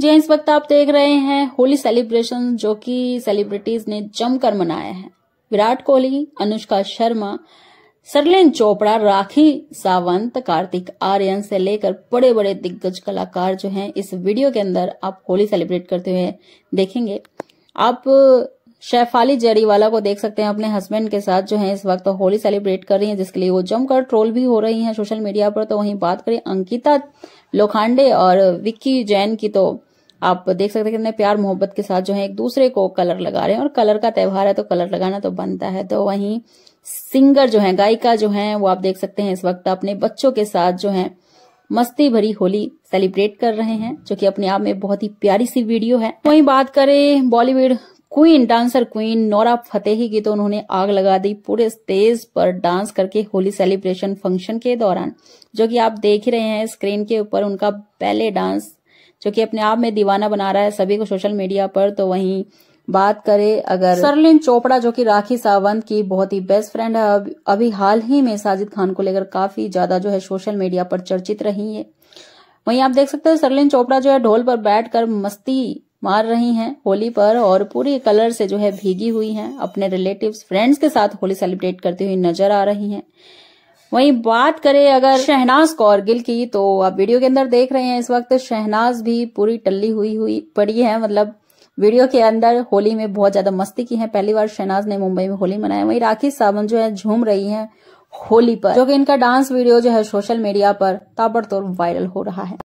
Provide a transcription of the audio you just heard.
जी हाँ, इस वक्त आप देख रहे हैं होली सेलिब्रेशन जो कि सेलिब्रिटीज ने जमकर मनाया है विराट कोहली अनुष्का शर्मा सरलेन चोपड़ा राखी सावंत कार्तिक आर्यन से लेकर बड़े बड़े दिग्गज कलाकार जो हैं इस वीडियो के अंदर आप होली सेलिब्रेट करते हुए देखेंगे आप शैफाली जरीवाला को देख सकते हैं अपने हस्बैंड के साथ जो है इस वक्त तो होली सेलिब्रेट कर रही हैं जिसके लिए वो जमकर ट्रोल भी हो रही हैं सोशल मीडिया पर तो वहीं बात करें अंकिता लोखांडे और विक्की जैन की तो आप देख सकते हैं कितने प्यार मोहब्बत के साथ जो है एक दूसरे को कलर लगा रहे हैं और कलर का त्यौहार है तो कलर लगाना तो बनता है तो वहीं सिंगर जो है गायिका जो है वो आप देख सकते हैं इस वक्त अपने बच्चों के साथ जो है मस्ती भरी होली सेलिब्रेट कर रहे हैं जो कि अपने आप में बहुत ही प्यारी सी वीडियो है वहीं बात करें Bollywood queen dancer queen Nora Fatehi की तो उन्होंने आग लगा दी पूरे स्टेज पर डांस करके होली सेलिब्रेशन फंक्शन के दौरान जो कि आप देख रहे हैं स्क्रीन के ऊपर उनका पहले डांस जो कि अपने आप में दीवाना बना रहा है सभी को सोशल मीडिया पर तो वहीं बात करें अगर सरलिन चोपड़ा जो कि राखी सावंत की बहुत ही बेस्ट फ्रेंड है अभी हाल ही में साजिद खान को लेकर काफी ज्यादा जो है सोशल मीडिया पर चर्चित रही है वहीं आप देख सकते हैं सरलिन चोपड़ा जो है ढोल पर बैठकर मस्ती मार रही हैं होली पर और पूरी कलर से जो है भीगी हुई हैं अपने रिलेटिव्स फ्रेंड्स के साथ होली सेलिब्रेट करती हुई नजर आ रही हैं वहीं बात करें अगर शहनाज कौर गिल की तो आप वीडियो के अंदर देख रहे हैं इस वक्त शहनाज भी पूरी टल्ली हुई हुई पड़ी है मतलब वीडियो के अंदर होली में बहुत ज्यादा मस्ती की है पहली बार शहनाज ने मुंबई में होली मनाया वही राखी सावंत जो है झूम रही है होली पर जो कि इनका डांस वीडियो जो है सोशल मीडिया पर ताबड़तोड़ वायरल हो रहा है